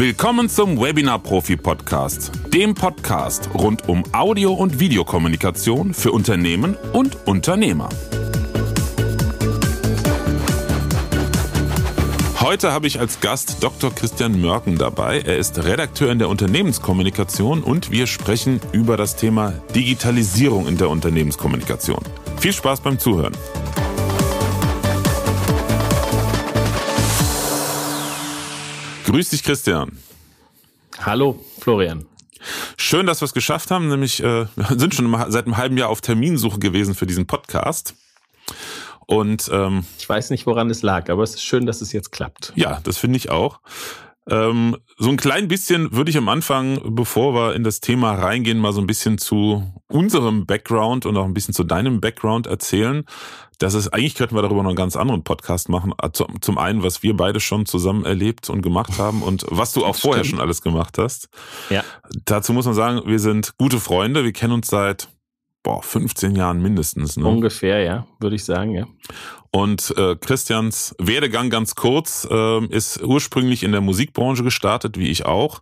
Willkommen zum Webinar Profi Podcast, dem Podcast rund um Audio- und Videokommunikation für Unternehmen und Unternehmer. Heute habe ich als Gast Dr. Christian Mörken dabei. Er ist Redakteur in der Unternehmenskommunikation und wir sprechen über das Thema Digitalisierung in der Unternehmenskommunikation. Viel Spaß beim Zuhören. Grüß dich, Christian. Hallo, Florian. Schön, dass wir es geschafft haben. Nämlich äh, sind schon seit einem halben Jahr auf Terminsuche gewesen für diesen Podcast. Und ähm, ich weiß nicht, woran es lag, aber es ist schön, dass es jetzt klappt. Ja, das finde ich auch. Ähm, so ein klein bisschen würde ich am Anfang, bevor wir in das Thema reingehen, mal so ein bisschen zu unserem Background und auch ein bisschen zu deinem Background erzählen das ist, eigentlich könnten wir darüber noch einen ganz anderen Podcast machen. Ah, zum, einen, was wir beide schon zusammen erlebt und gemacht haben und was du auch vorher schon alles gemacht hast. Ja. Dazu muss man sagen, wir sind gute Freunde. Wir kennen uns seit boah, 15 Jahren mindestens. Ne? Ungefähr, ja, würde ich sagen, ja. Und äh, Christians Werdegang ganz kurz äh, ist ursprünglich in der Musikbranche gestartet, wie ich auch.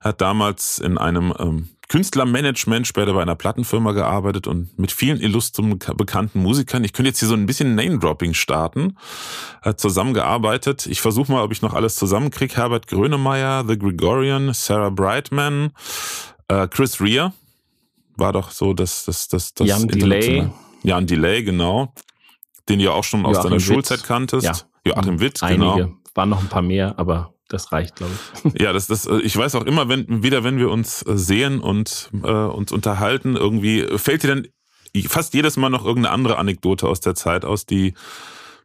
Hat damals in einem ähm, Künstlermanagement, später bei einer Plattenfirma gearbeitet und mit vielen illustren bekannten Musikern. Ich könnte jetzt hier so ein bisschen Name-Dropping starten. Hat zusammengearbeitet. Ich versuche mal, ob ich noch alles zusammenkriege. Herbert Grönemeyer, The Gregorian, Sarah Brightman, äh, Chris Rea war doch so, dass das das das Jan Delay. Jan Delay genau, den ihr auch schon aus deiner Witt. Schulzeit kanntest. Ja. Joachim Witt, genau. Einige. Waren noch ein paar mehr, aber das reicht, glaube ich. Ja, das, das, äh, ich weiß auch immer, wenn, wieder, wenn wir uns äh, sehen und äh, uns unterhalten, irgendwie fällt dir dann fast jedes Mal noch irgendeine andere Anekdote aus der Zeit aus, die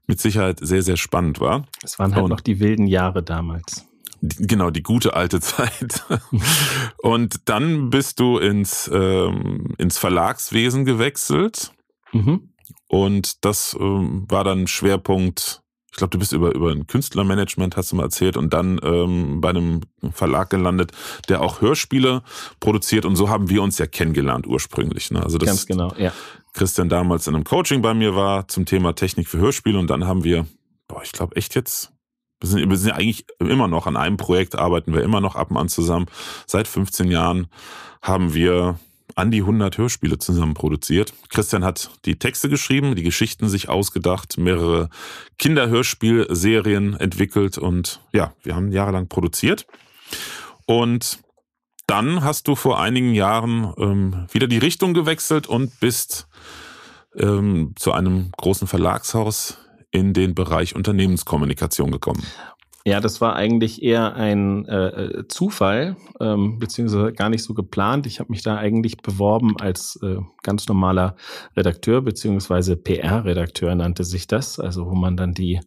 mit Sicherheit sehr, sehr spannend war. Es waren halt und noch die wilden Jahre damals. Genau, die gute alte Zeit. Und dann bist du ins, ähm, ins Verlagswesen gewechselt. Mhm. Und das ähm, war dann Schwerpunkt, ich glaube, du bist über, über ein Künstlermanagement, hast du mal erzählt, und dann ähm, bei einem Verlag gelandet, der auch Hörspiele produziert. Und so haben wir uns ja kennengelernt ursprünglich. Ne? Also das Ganz genau, ja. Christian damals in einem Coaching bei mir war zum Thema Technik für Hörspiele. Und dann haben wir, boah, ich glaube echt jetzt wir sind, wir sind eigentlich immer noch an einem Projekt, arbeiten wir immer noch ab und an zusammen. Seit 15 Jahren haben wir an die 100 Hörspiele zusammen produziert. Christian hat die Texte geschrieben, die Geschichten sich ausgedacht, mehrere Kinderhörspielserien entwickelt und ja, wir haben jahrelang produziert. Und dann hast du vor einigen Jahren ähm, wieder die Richtung gewechselt und bist ähm, zu einem großen Verlagshaus in den Bereich Unternehmenskommunikation gekommen? Ja, das war eigentlich eher ein äh, äh, Zufall, ähm, beziehungsweise gar nicht so geplant. Ich habe mich da eigentlich beworben als äh, ganz normaler Redakteur, beziehungsweise PR-Redakteur nannte sich das, also wo man dann die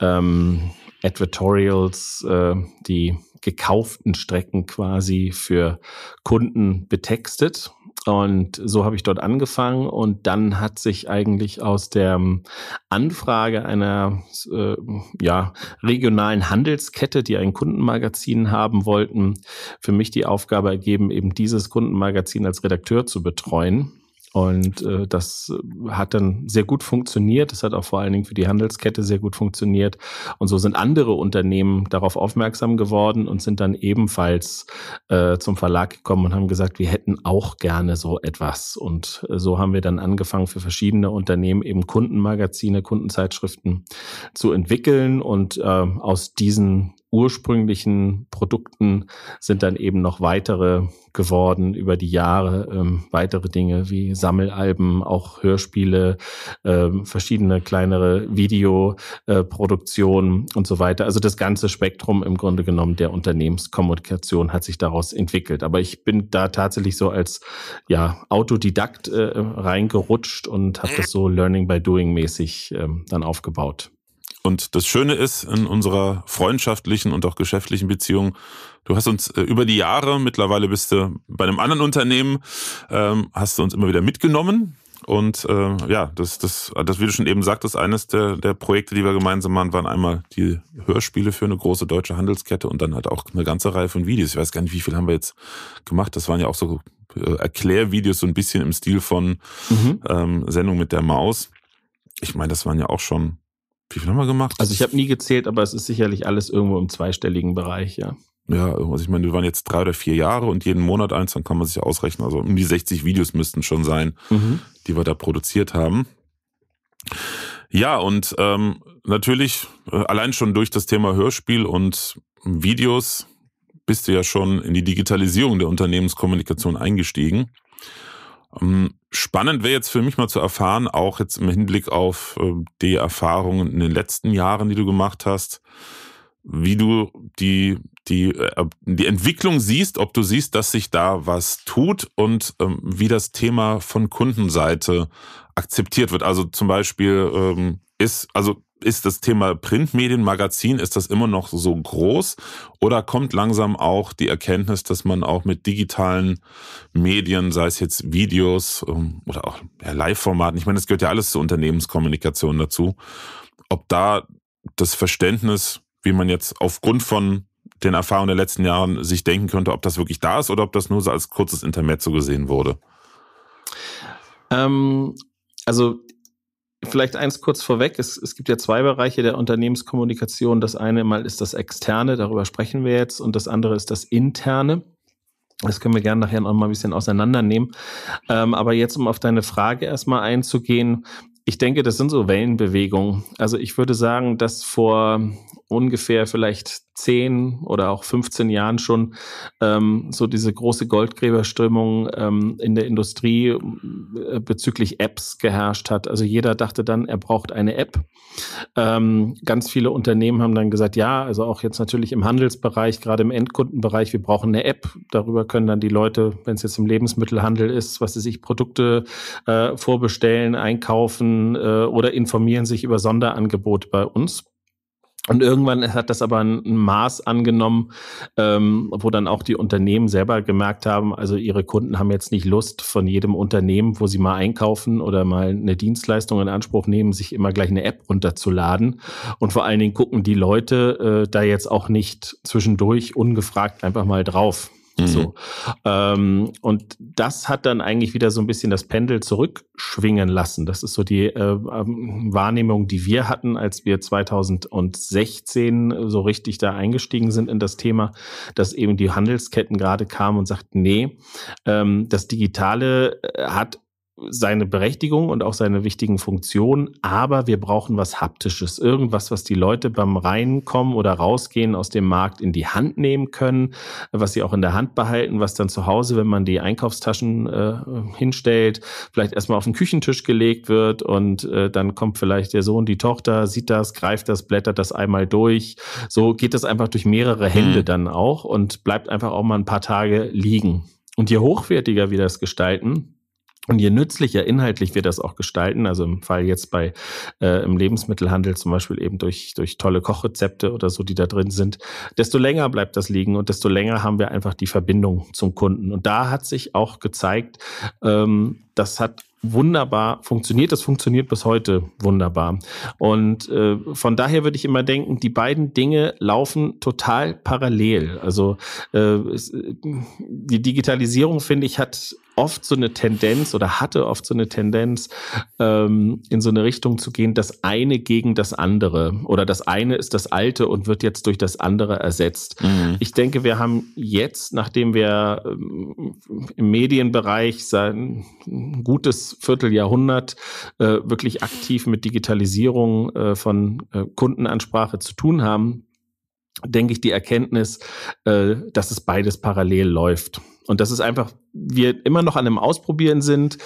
ähm, Advertorials, äh, die gekauften Strecken quasi für Kunden betextet und so habe ich dort angefangen und dann hat sich eigentlich aus der ähm, Anfrage einer äh, ja, regionalen Handelskette, die ein Kundenmagazin haben wollten, für mich die Aufgabe ergeben, eben dieses Kundenmagazin als Redakteur zu betreuen. Und äh, das äh, hat dann sehr gut funktioniert. Das hat auch vor allen Dingen für die Handelskette sehr gut funktioniert. Und so sind andere Unternehmen darauf aufmerksam geworden und sind dann ebenfalls äh, zum Verlag gekommen und haben gesagt, wir hätten auch gerne so etwas. Und äh, so haben wir dann angefangen, für verschiedene Unternehmen eben Kundenmagazine, Kundenzeitschriften zu entwickeln. Und äh, aus diesen ursprünglichen Produkten sind dann eben noch weitere geworden über die Jahre, ähm, weitere Dinge wie Sammelalben, auch Hörspiele, äh, verschiedene kleinere Videoproduktionen und so weiter. Also das ganze Spektrum im Grunde genommen der Unternehmenskommunikation hat sich daraus entwickelt. Aber ich bin da tatsächlich so als ja, Autodidakt äh, reingerutscht und habe mhm. das so Learning by Doing mäßig ähm, dann aufgebaut. Und das Schöne ist in unserer freundschaftlichen und auch geschäftlichen Beziehung, du hast uns äh, über die Jahre, mittlerweile bist du bei einem anderen Unternehmen, ähm, hast du uns immer wieder mitgenommen. Und äh, ja, das, das, das, wie du schon eben sagtest, eines der, der Projekte, die wir gemeinsam machen, waren einmal die Hörspiele für eine große deutsche Handelskette und dann halt auch eine ganze Reihe von Videos. Ich weiß gar nicht, wie viel haben wir jetzt gemacht. Das waren ja auch so äh, Erklärvideos, so ein bisschen im Stil von mhm. ähm, Sendung mit der Maus. Ich meine, das waren ja auch schon wie viel haben wir gemacht? Also ich habe nie gezählt, aber es ist sicherlich alles irgendwo im zweistelligen Bereich, ja. Ja, also ich meine, wir waren jetzt drei oder vier Jahre und jeden Monat eins, dann kann man sich ausrechnen. Also um die 60 Videos müssten schon sein, mhm. die wir da produziert haben. Ja, und ähm, natürlich, äh, allein schon durch das Thema Hörspiel und Videos bist du ja schon in die Digitalisierung der Unternehmenskommunikation eingestiegen. Ähm, Spannend wäre jetzt für mich mal zu erfahren, auch jetzt im Hinblick auf ähm, die Erfahrungen in den letzten Jahren, die du gemacht hast, wie du die, die, äh, die Entwicklung siehst, ob du siehst, dass sich da was tut und ähm, wie das Thema von Kundenseite akzeptiert wird. Also zum Beispiel ähm, ist, also ist das Thema Printmedien, Magazin, ist das immer noch so groß oder kommt langsam auch die Erkenntnis, dass man auch mit digitalen Medien, sei es jetzt Videos ähm, oder auch Live-Formaten, ich meine, das gehört ja alles zur Unternehmenskommunikation dazu, ob da das Verständnis, wie man jetzt aufgrund von den Erfahrungen der letzten Jahre sich denken könnte, ob das wirklich da ist oder ob das nur so als kurzes Intermezzo gesehen wurde? Ähm, also Vielleicht eins kurz vorweg. Es, es gibt ja zwei Bereiche der Unternehmenskommunikation. Das eine mal ist das Externe, darüber sprechen wir jetzt, und das andere ist das Interne. Das können wir gerne nachher noch mal ein bisschen auseinandernehmen. Ähm, aber jetzt, um auf deine Frage erstmal einzugehen, ich denke, das sind so Wellenbewegungen. Also ich würde sagen, dass vor ungefähr vielleicht 10 oder auch 15 Jahren schon ähm, so diese große Goldgräberströmung ähm, in der Industrie äh, bezüglich Apps geherrscht hat. Also jeder dachte dann, er braucht eine App. Ähm, ganz viele Unternehmen haben dann gesagt, ja, also auch jetzt natürlich im Handelsbereich, gerade im Endkundenbereich, wir brauchen eine App. Darüber können dann die Leute, wenn es jetzt im Lebensmittelhandel ist, was sie sich Produkte äh, vorbestellen, einkaufen äh, oder informieren sich über Sonderangebote bei uns. Und irgendwann hat das aber ein Maß angenommen, ähm, wo dann auch die Unternehmen selber gemerkt haben, also ihre Kunden haben jetzt nicht Lust von jedem Unternehmen, wo sie mal einkaufen oder mal eine Dienstleistung in Anspruch nehmen, sich immer gleich eine App runterzuladen. Und vor allen Dingen gucken die Leute äh, da jetzt auch nicht zwischendurch ungefragt einfach mal drauf. Mhm. So. Ähm, und das hat dann eigentlich wieder so ein bisschen das Pendel zurückschwingen lassen. Das ist so die äh, ähm, Wahrnehmung, die wir hatten, als wir 2016 so richtig da eingestiegen sind in das Thema, dass eben die Handelsketten gerade kamen und sagten, nee, ähm, das Digitale äh, hat seine Berechtigung und auch seine wichtigen Funktionen, aber wir brauchen was Haptisches, irgendwas, was die Leute beim Reinkommen oder Rausgehen aus dem Markt in die Hand nehmen können, was sie auch in der Hand behalten, was dann zu Hause, wenn man die Einkaufstaschen äh, hinstellt, vielleicht erstmal auf den Küchentisch gelegt wird und äh, dann kommt vielleicht der Sohn, die Tochter, sieht das, greift das, blättert das einmal durch. So geht das einfach durch mehrere Hände mhm. dann auch und bleibt einfach auch mal ein paar Tage liegen. Und je hochwertiger wir das gestalten, und je nützlicher inhaltlich wir das auch gestalten, also im Fall jetzt bei äh, im Lebensmittelhandel zum Beispiel eben durch, durch tolle Kochrezepte oder so, die da drin sind, desto länger bleibt das liegen und desto länger haben wir einfach die Verbindung zum Kunden. Und da hat sich auch gezeigt, ähm, das hat wunderbar funktioniert. Das funktioniert bis heute wunderbar. Und äh, von daher würde ich immer denken, die beiden Dinge laufen total parallel. Also äh, äh die Digitalisierung, finde ich, hat oft so eine Tendenz oder hatte oft so eine Tendenz, ähm, in so eine Richtung zu gehen, das eine gegen das andere oder das eine ist das alte und wird jetzt durch das andere ersetzt. Mhm. Ich denke, wir haben jetzt, nachdem wir ähm, im Medienbereich sein gutes Vierteljahrhundert äh, wirklich aktiv mit Digitalisierung äh, von äh, Kundenansprache zu tun haben, denke ich, die Erkenntnis, äh, dass es beides parallel läuft. Und das ist einfach, wir immer noch an einem Ausprobieren sind,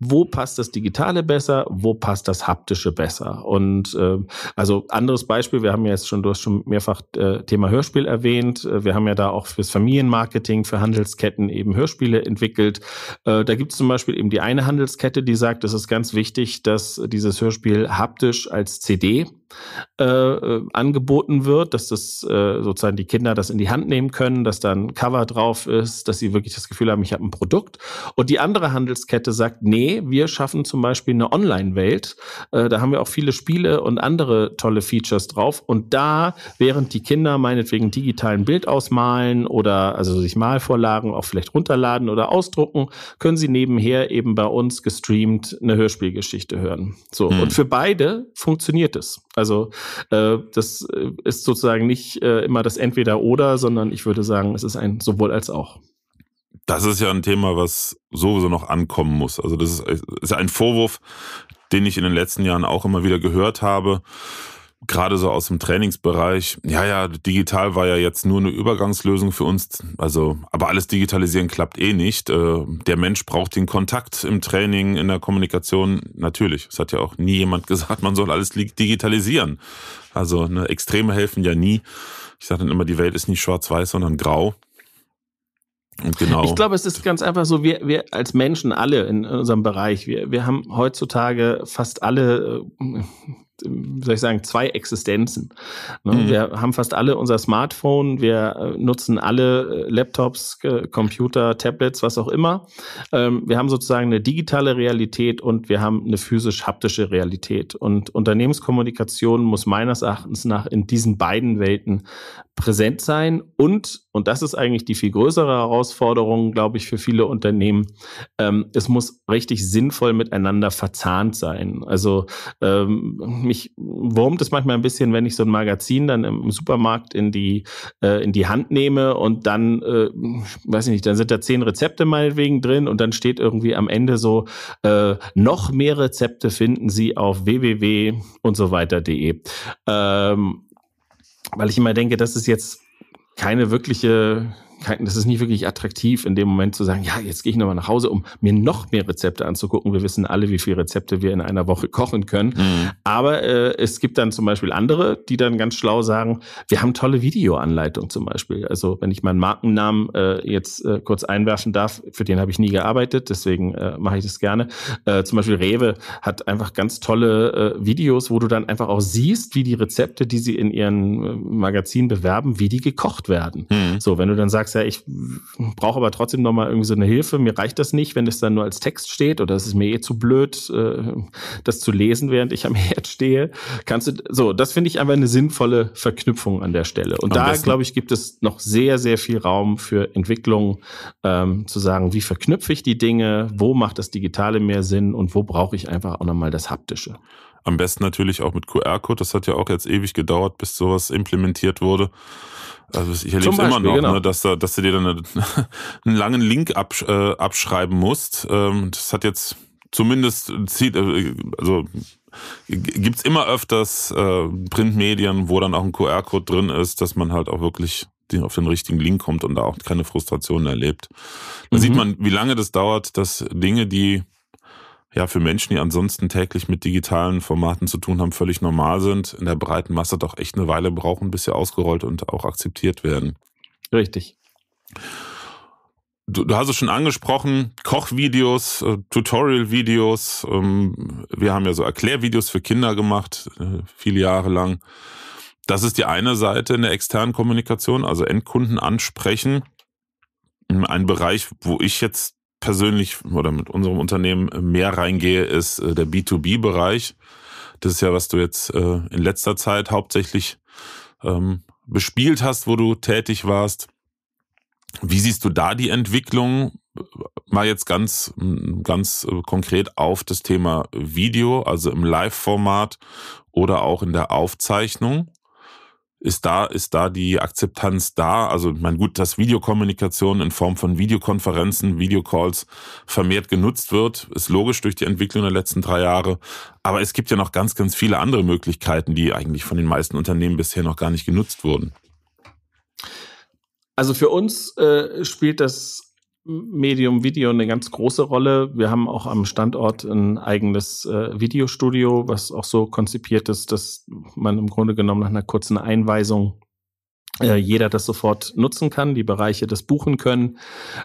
wo passt das Digitale besser, wo passt das Haptische besser. Und äh, also anderes Beispiel, wir haben ja jetzt schon, du hast schon mehrfach äh, Thema Hörspiel erwähnt. Äh, wir haben ja da auch fürs Familienmarketing, für Handelsketten eben Hörspiele entwickelt. Äh, da gibt es zum Beispiel eben die eine Handelskette, die sagt, es ist ganz wichtig, dass dieses Hörspiel haptisch als CD äh, äh, angeboten wird, dass das äh, sozusagen die Kinder das in die Hand nehmen können, dass da ein Cover drauf ist, dass sie wirklich das Gefühl haben, ich habe ein Produkt. Und die andere Handelskette sagt, nee, wir schaffen zum Beispiel eine Online-Welt. Äh, da haben wir auch viele Spiele und andere tolle Features drauf. Und da, während die Kinder meinetwegen digitalen Bild ausmalen oder also sich Malvorlagen auch vielleicht runterladen oder ausdrucken, können sie nebenher eben bei uns gestreamt eine Hörspielgeschichte hören. So. Hm. Und für beide funktioniert es. Also äh, das äh, ist sozusagen nicht äh, immer das Entweder-Oder, sondern ich würde sagen, es ist ein sowohl als auch. Das ist ja ein Thema, was sowieso noch ankommen muss. Also das ist, ist ein Vorwurf, den ich in den letzten Jahren auch immer wieder gehört habe gerade so aus dem Trainingsbereich, ja, ja, digital war ja jetzt nur eine Übergangslösung für uns. Also, aber alles digitalisieren klappt eh nicht. Äh, der Mensch braucht den Kontakt im Training, in der Kommunikation. Natürlich. Es hat ja auch nie jemand gesagt, man soll alles digitalisieren. Also, ne, Extreme helfen ja nie. Ich sage dann immer, die Welt ist nicht schwarz-weiß, sondern grau. Genau. Ich glaube, es ist ganz einfach so, wir, wir als Menschen alle in unserem Bereich, wir, wir haben heutzutage fast alle, äh, wie äh, soll ich sagen, zwei Existenzen. Ne? Mhm. Wir haben fast alle unser Smartphone, wir äh, nutzen alle äh, Laptops, Computer, Tablets, was auch immer. Ähm, wir haben sozusagen eine digitale Realität und wir haben eine physisch-haptische Realität. Und Unternehmenskommunikation muss meines Erachtens nach in diesen beiden Welten präsent sein und, und das ist eigentlich die viel größere Herausforderung, glaube ich, für viele Unternehmen, ähm, es muss richtig sinnvoll miteinander verzahnt sein. Also ähm, mich wurmt es manchmal ein bisschen, wenn ich so ein Magazin dann im Supermarkt in die, äh, in die Hand nehme und dann, äh, weiß ich nicht, dann sind da zehn Rezepte meinetwegen drin und dann steht irgendwie am Ende so, äh, noch mehr Rezepte finden Sie auf www und so weiter.de. Ähm, weil ich immer denke, das ist jetzt keine wirkliche das ist nicht wirklich attraktiv, in dem Moment zu sagen, ja, jetzt gehe ich nochmal nach Hause, um mir noch mehr Rezepte anzugucken. Wir wissen alle, wie viele Rezepte wir in einer Woche kochen können. Mhm. Aber äh, es gibt dann zum Beispiel andere, die dann ganz schlau sagen, wir haben tolle Videoanleitungen zum Beispiel. Also wenn ich meinen Markennamen äh, jetzt äh, kurz einwerfen darf, für den habe ich nie gearbeitet, deswegen äh, mache ich das gerne. Äh, zum Beispiel Rewe hat einfach ganz tolle äh, Videos, wo du dann einfach auch siehst, wie die Rezepte, die sie in ihren äh, Magazinen bewerben, wie die gekocht werden. Mhm. So, wenn du dann sagst, sagst ja, ich brauche aber trotzdem nochmal irgendwie so eine Hilfe, mir reicht das nicht, wenn es dann nur als Text steht oder es ist mir eh zu blöd, äh, das zu lesen, während ich am Herd stehe. Kannst du, so, das finde ich einfach eine sinnvolle Verknüpfung an der Stelle. Und am da, glaube ich, gibt es noch sehr, sehr viel Raum für Entwicklung, ähm, zu sagen, wie verknüpfe ich die Dinge, wo macht das Digitale mehr Sinn und wo brauche ich einfach auch nochmal das Haptische. Am besten natürlich auch mit QR-Code. Das hat ja auch jetzt ewig gedauert, bis sowas implementiert wurde. Also ich erlebe es immer noch, genau. ne, dass, dass, du dir dann einen langen Link absch äh, abschreiben musst. Ähm, das hat jetzt zumindest zieht, äh, also gibt's immer öfters äh, Printmedien, wo dann auch ein QR-Code drin ist, dass man halt auch wirklich den, auf den richtigen Link kommt und da auch keine Frustrationen erlebt. Da mhm. sieht man, wie lange das dauert, dass Dinge, die ja für Menschen, die ansonsten täglich mit digitalen Formaten zu tun haben, völlig normal sind, in der breiten Masse doch echt eine Weile brauchen, bis sie ausgerollt und auch akzeptiert werden. Richtig. Du, du hast es schon angesprochen, Kochvideos, äh, Tutorial-Videos. Ähm, wir haben ja so Erklärvideos für Kinder gemacht, äh, viele Jahre lang. Das ist die eine Seite in der externen Kommunikation, also Endkunden ansprechen. Ein Bereich, wo ich jetzt persönlich oder mit unserem Unternehmen mehr reingehe, ist äh, der B2B-Bereich. Das ist ja, was du jetzt äh, in letzter Zeit hauptsächlich ähm, bespielt hast, wo du tätig warst. Wie siehst du da die Entwicklung? Mal jetzt ganz, ganz äh, konkret auf das Thema Video, also im Live-Format oder auch in der Aufzeichnung ist da, ist da die Akzeptanz da? Also, ich meine, gut, dass Videokommunikation in Form von Videokonferenzen, Videocalls vermehrt genutzt wird, ist logisch durch die Entwicklung der letzten drei Jahre. Aber es gibt ja noch ganz, ganz viele andere Möglichkeiten, die eigentlich von den meisten Unternehmen bisher noch gar nicht genutzt wurden. Also für uns äh, spielt das Medium Video eine ganz große Rolle. Wir haben auch am Standort ein eigenes äh, Videostudio, was auch so konzipiert ist, dass man im Grunde genommen nach einer kurzen Einweisung äh, jeder das sofort nutzen kann, die Bereiche das buchen können.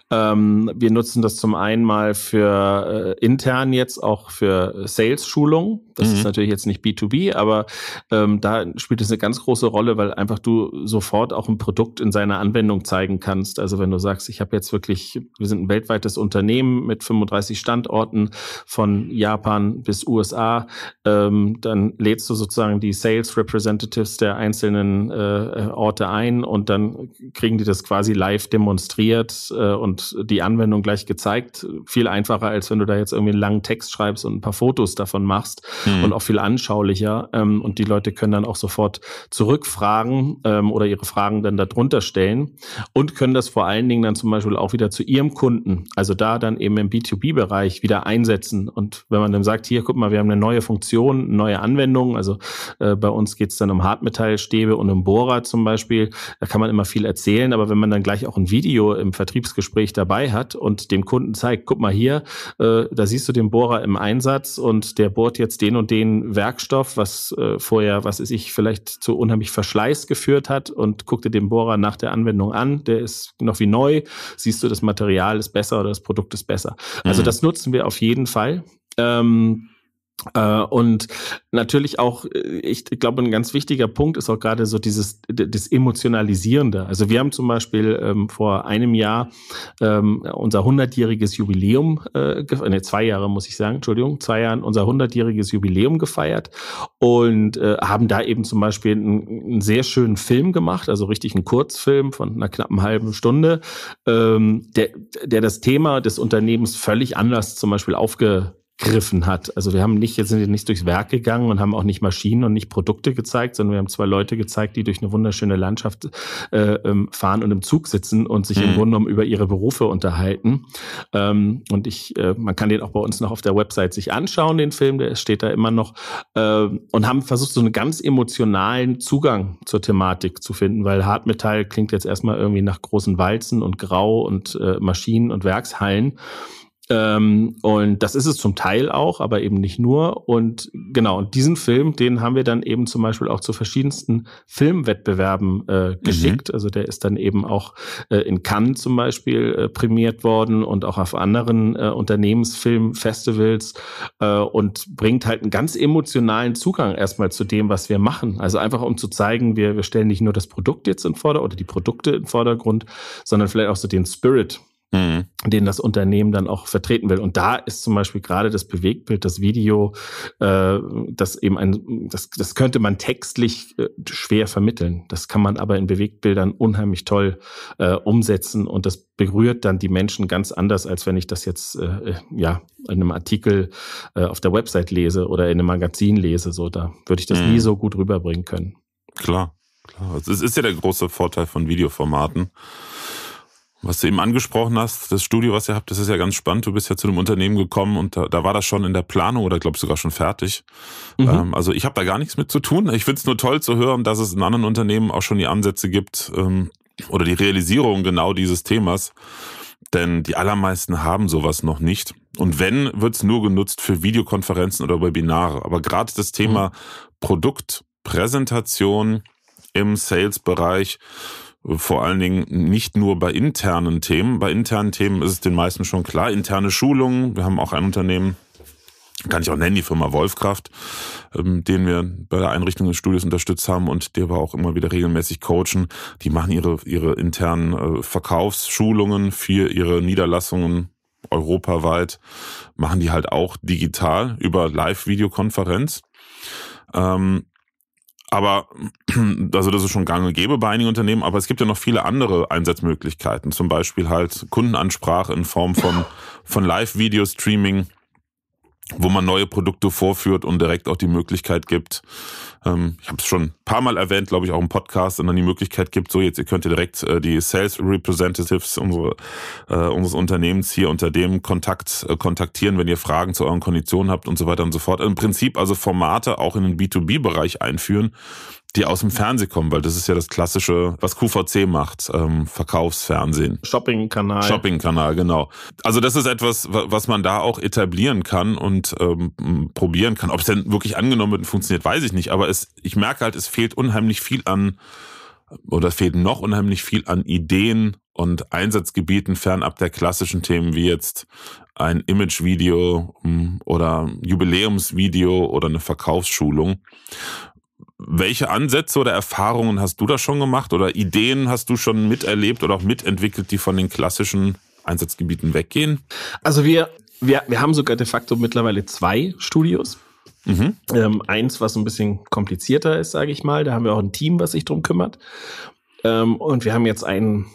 Ähm, wir nutzen das zum einen mal für äh, intern jetzt auch für Sales-Schulungen das mhm. ist natürlich jetzt nicht B2B, aber ähm, da spielt es eine ganz große Rolle, weil einfach du sofort auch ein Produkt in seiner Anwendung zeigen kannst. Also wenn du sagst, ich habe jetzt wirklich, wir sind ein weltweites Unternehmen mit 35 Standorten von Japan bis USA, ähm, dann lädst du sozusagen die Sales Representatives der einzelnen äh, Orte ein und dann kriegen die das quasi live demonstriert äh, und die Anwendung gleich gezeigt. Viel einfacher, als wenn du da jetzt irgendwie einen langen Text schreibst und ein paar Fotos davon machst mhm. und auch viel anschaulicher. Ähm, und die Leute können dann auch sofort zurückfragen ähm, oder ihre Fragen dann darunter stellen und können das vor allen Dingen dann zum Beispiel auch wieder zu ihrem Kunden, also da dann eben im B2B-Bereich wieder einsetzen. Und wenn man dann sagt, hier, guck mal, wir haben eine neue Funktion, neue Anwendung, also äh, bei uns geht es dann um Hartmetallstäbe und um Bohrer zum Beispiel, da kann man immer viel erzählen, aber wenn man dann gleich auch ein Video im Vertriebsgespräch dabei hat und dem Kunden zeigt, guck mal hier, äh, da siehst du den Bohrer im Einsatz und der bohrt jetzt den den und den Werkstoff, was äh, vorher, was ist ich, vielleicht zu unheimlich Verschleiß geführt hat und guckte den Bohrer nach der Anwendung an, der ist noch wie neu, siehst du, das Material ist besser oder das Produkt ist besser. Also mhm. das nutzen wir auf jeden Fall. Ähm, äh, und natürlich auch, äh, ich glaube, ein ganz wichtiger Punkt ist auch gerade so dieses das Emotionalisierende. Also wir haben zum Beispiel ähm, vor einem Jahr ähm, unser hundertjähriges Jubiläum, äh, ne, zwei Jahre muss ich sagen, Entschuldigung, zwei Jahren unser hundertjähriges Jubiläum gefeiert und äh, haben da eben zum Beispiel einen, einen, sehr schönen Film gemacht, also richtig einen Kurzfilm von einer knappen halben Stunde, ähm, der, der das Thema des Unternehmens völlig anders zum Beispiel aufge gegriffen hat. Also wir haben nicht, jetzt sind wir nicht durchs Werk gegangen und haben auch nicht Maschinen und nicht Produkte gezeigt, sondern wir haben zwei Leute gezeigt, die durch eine wunderschöne Landschaft äh, ähm, fahren und im Zug sitzen und sich mhm. im hm. Grunde genommen über ihre Berufe unterhalten. Ähm, und ich, äh, man kann den auch bei uns noch auf der Website sich anschauen, den Film, der steht da immer noch. Äh, und haben versucht, so einen ganz emotionalen Zugang zur Thematik zu finden, weil Hartmetall klingt jetzt erstmal irgendwie nach großen Walzen und Grau und äh, Maschinen und Werkshallen. Ähm, und das ist es zum Teil auch, aber eben nicht nur. Und genau, und diesen Film, den haben wir dann eben zum Beispiel auch zu verschiedensten Filmwettbewerben äh, mhm. geschickt. Mhm. Also der ist dann eben auch äh, in Cannes zum Beispiel äh, prämiert worden und auch auf anderen äh, Unternehmensfilmfestivals äh, und bringt halt einen ganz emotionalen Zugang erstmal zu dem, was wir machen. Also einfach um zu zeigen, wir, wir stellen nicht nur das Produkt jetzt in Vordergrund oder die Produkte in Vordergrund, sondern vielleicht auch so den Spirit mhm. den das Unternehmen dann auch vertreten will. Und da ist zum Beispiel gerade das Bewegtbild, das Video, äh, das eben ein, das, das könnte man textlich äh, schwer vermitteln. Das kann man aber in Bewegtbildern unheimlich toll äh, umsetzen und das berührt dann die Menschen ganz anders, als wenn ich das jetzt äh, äh ja in einem Artikel äh, auf der Website lese oder in einem Magazin lese. So, da würde ich das mhm. nie so gut rüberbringen können. Klar, klar. Es ist ja der große Vorteil von Videoformaten. Was du eben angesprochen hast, das Studio, was ihr habt, das ist ja ganz spannend. Du bist ja zu einem Unternehmen gekommen und da, da war das schon in der Planung oder glaube sogar schon fertig. Mhm. Ähm, also ich habe da gar nichts mit zu tun. Ich find's nur toll zu hören, dass es in anderen Unternehmen auch schon die Ansätze gibt ähm, oder die Realisierung genau dieses Themas. Denn die allermeisten haben sowas noch nicht. Und wenn, wird's nur genutzt für Videokonferenzen oder Webinare. Aber gerade das Thema mhm. Produktpräsentation im Sales-Bereich vor allen Dingen nicht nur bei internen Themen. Bei internen Themen ist es den meisten schon klar. Interne Schulungen, wir haben auch ein Unternehmen, kann ich auch nennen, die Firma Wolfkraft, ähm, den wir bei der Einrichtung des Studios unterstützt haben und der wir auch immer wieder regelmäßig coachen. Die machen ihre, ihre internen äh, Verkaufsschulungen für ihre Niederlassungen europaweit, machen die halt auch digital über Live-Videokonferenz. Ähm, aber also das ist schon gang und gäbe bei einigen Unternehmen, aber es gibt ja noch viele andere Einsatzmöglichkeiten, zum Beispiel halt Kundenansprache in Form von, von Live-Video-Streaming wo man neue Produkte vorführt und direkt auch die Möglichkeit gibt, ähm, ich habe es schon ein paar Mal erwähnt, glaube ich, auch im Podcast, und dann die Möglichkeit gibt, so jetzt, ihr könnt direkt äh, die Sales Representatives unsere, äh, unseres Unternehmens hier unter dem Kontakt äh, kontaktieren, wenn ihr Fragen zu euren Konditionen habt und so weiter und so fort. Im Prinzip also Formate auch in den B2B-Bereich einführen, die aus dem Fernsehen kommen, weil das ist ja das klassische, was QVC macht, ähm, Verkaufsfernsehen. Shoppingkanal. Shoppingkanal, genau. Also das ist etwas, was man da auch etablieren kann und ähm, probieren kann. Ob es denn wirklich angenommen wird und funktioniert, weiß ich nicht. Aber es, ich merke halt, es fehlt unheimlich viel an oder es fehlt noch unheimlich viel an Ideen und Einsatzgebieten fernab der klassischen Themen wie jetzt ein Imagevideo oder Jubiläumsvideo oder eine Verkaufsschulung. Welche Ansätze oder Erfahrungen hast du da schon gemacht oder Ideen hast du schon miterlebt oder auch mitentwickelt, die von den klassischen Einsatzgebieten weggehen? Also wir, wir, wir haben sogar de facto mittlerweile zwei Studios. Mhm. Ähm, eins, was ein bisschen komplizierter ist, sage ich mal. Da haben wir auch ein Team, was sich drum kümmert. Ähm, und wir haben jetzt einen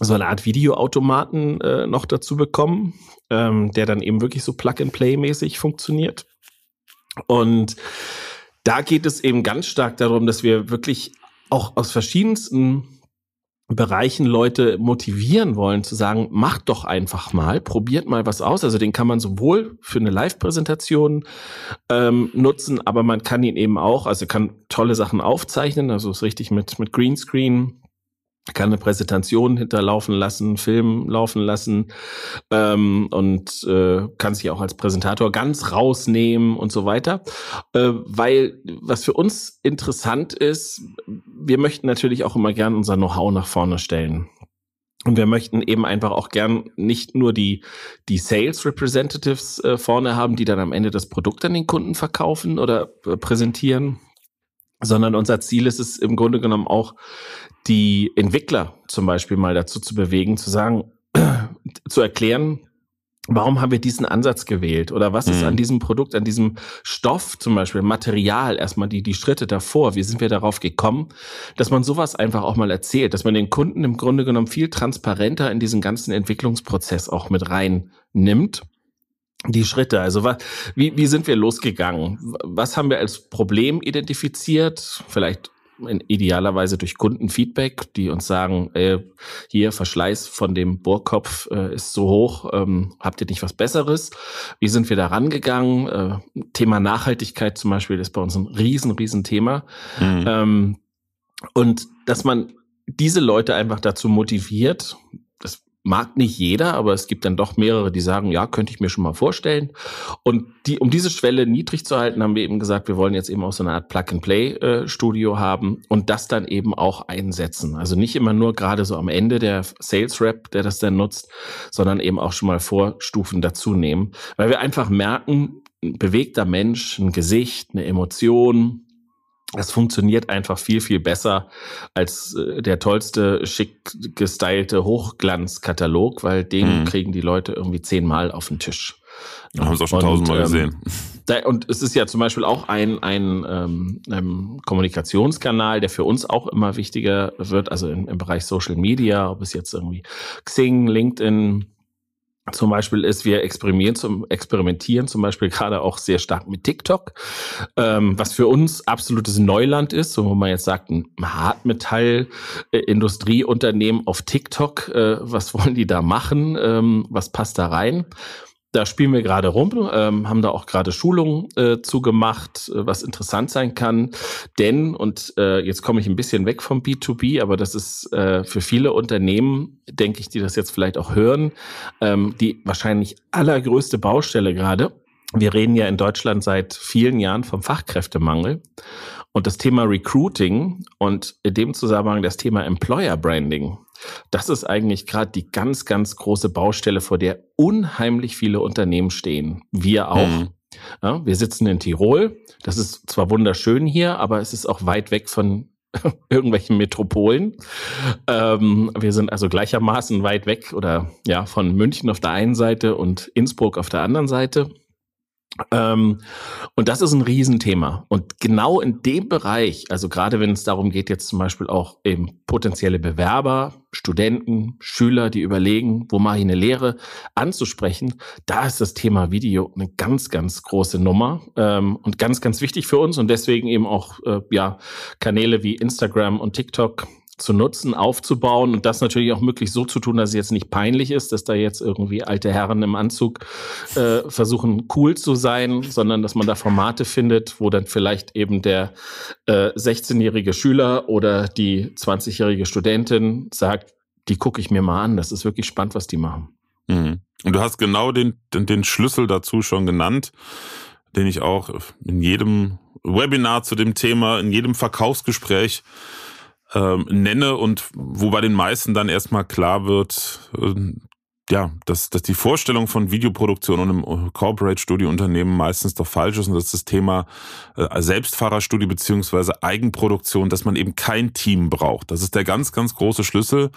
so eine Art Videoautomaten äh, noch dazu bekommen, ähm, der dann eben wirklich so Plug-and-Play-mäßig funktioniert. Und da geht es eben ganz stark darum, dass wir wirklich auch aus verschiedensten Bereichen Leute motivieren wollen, zu sagen, macht doch einfach mal, probiert mal was aus. Also den kann man sowohl für eine Live-Präsentation ähm, nutzen, aber man kann ihn eben auch, also kann tolle Sachen aufzeichnen, also ist richtig mit, mit Greenscreen kann eine Präsentation hinterlaufen lassen, Film laufen lassen ähm, und äh, kann sich auch als Präsentator ganz rausnehmen und so weiter. Äh, weil was für uns interessant ist, wir möchten natürlich auch immer gern unser Know-how nach vorne stellen. Und wir möchten eben einfach auch gern nicht nur die, die Sales Representatives äh, vorne haben, die dann am Ende das Produkt an den Kunden verkaufen oder äh, präsentieren, sondern unser Ziel ist es im Grunde genommen auch, die Entwickler zum Beispiel mal dazu zu bewegen, zu sagen, zu erklären, warum haben wir diesen Ansatz gewählt oder was ist mhm. an diesem Produkt, an diesem Stoff zum Beispiel, Material, erstmal die, die Schritte davor, wie sind wir darauf gekommen, dass man sowas einfach auch mal erzählt, dass man den Kunden im Grunde genommen viel transparenter in diesen ganzen Entwicklungsprozess auch mit rein nimmt die Schritte. Also was, wie, wie sind wir losgegangen? Was haben wir als Problem identifiziert? Vielleicht in idealerweise durch Kundenfeedback, die uns sagen, äh, hier Verschleiß von dem Bohrkopf äh, ist so hoch, ähm, habt ihr nicht was Besseres? Wie sind wir da rangegangen? Äh, Thema Nachhaltigkeit zum Beispiel ist bei uns ein riesen, riesen Thema. Mhm. Ähm, und dass man diese Leute einfach dazu motiviert, mag nicht jeder, aber es gibt dann doch mehrere, die sagen, ja, könnte ich mir schon mal vorstellen. Und die, um diese Schwelle niedrig zu halten, haben wir eben gesagt, wir wollen jetzt eben auch so eine Art Plug-and-Play-Studio äh, haben und das dann eben auch einsetzen. Also nicht immer nur gerade so am Ende der Sales Rep, der das dann nutzt, sondern eben auch schon mal Vorstufen dazu nehmen, weil wir einfach merken, ein bewegter Mensch, ein Gesicht, eine Emotion, es funktioniert einfach viel, viel besser als äh, der tollste, schick gestylte Hochglanzkatalog, weil den mhm. kriegen die Leute irgendwie zehnmal auf den Tisch. Da haben sie auch schon tausendmal ähm, gesehen. Da, und es ist ja zum Beispiel auch ein, ein ähm, Kommunikationskanal, der für uns auch immer wichtiger wird, also im, im Bereich Social Media, ob es jetzt irgendwie Xing, LinkedIn, zum Beispiel ist, wir experimentieren zum, experimentieren zum Beispiel gerade auch sehr stark mit TikTok, ähm, was für uns absolutes Neuland ist, so wo man jetzt sagt, ein Hartmetall-Industrieunternehmen auf TikTok, äh, was wollen die da machen, ähm, was passt da rein? da spielen wir gerade rum, ähm, haben da auch gerade Schulungen äh, zu äh, was interessant sein kann. Denn, und äh, jetzt komme ich ein bisschen weg vom B2B, aber das ist äh, für viele Unternehmen, denke ich, die das jetzt vielleicht auch hören, ähm, die wahrscheinlich allergrößte Baustelle gerade. Wir reden ja in Deutschland seit vielen Jahren vom Fachkräftemangel. Und das Thema Recruiting und in dem Zusammenhang das Thema Employer Branding, das ist eigentlich gerade die ganz, ganz große Baustelle, vor der unheimlich viele Unternehmen stehen. Wir auch. Mhm. Ja, wir sitzen in Tirol. Das ist zwar wunderschön hier, aber es ist auch weit weg von irgendwelchen Metropolen. Ähm, wir sind also gleichermaßen weit weg oder ja von München auf der einen Seite und Innsbruck auf der anderen Seite. Ähm, und das ist ein Riesenthema. Und genau in dem Bereich, also gerade wenn es darum geht, jetzt zum Beispiel auch eben potenzielle Bewerber, Studenten, Schüler, die überlegen, wo mache ich eine Lehre, anzusprechen, da ist das Thema Video eine ganz, ganz große Nummer ähm, und ganz, ganz wichtig für uns und deswegen eben auch äh, ja Kanäle wie Instagram und TikTok zu nutzen, aufzubauen und das natürlich auch möglichst so zu tun, dass es jetzt nicht peinlich ist, dass da jetzt irgendwie alte Herren im Anzug äh, versuchen, cool zu sein, sondern dass man da Formate findet, wo dann vielleicht eben der äh, 16-jährige Schüler oder die 20-jährige Studentin sagt, die gucke ich mir mal an, das ist wirklich spannend, was die machen. Mhm. Und du hast genau den, den, den Schlüssel dazu schon genannt, den ich auch in jedem Webinar zu dem Thema, in jedem Verkaufsgespräch ähm, nenne und wo bei den meisten dann erstmal klar wird, äh, ja, dass, dass die Vorstellung von Videoproduktion und einem äh, Corporate-Studio-Unternehmen meistens doch falsch ist und dass das Thema äh, Selbstfahrerstudie beziehungsweise Eigenproduktion, dass man eben kein Team braucht. Das ist der ganz, ganz große Schlüssel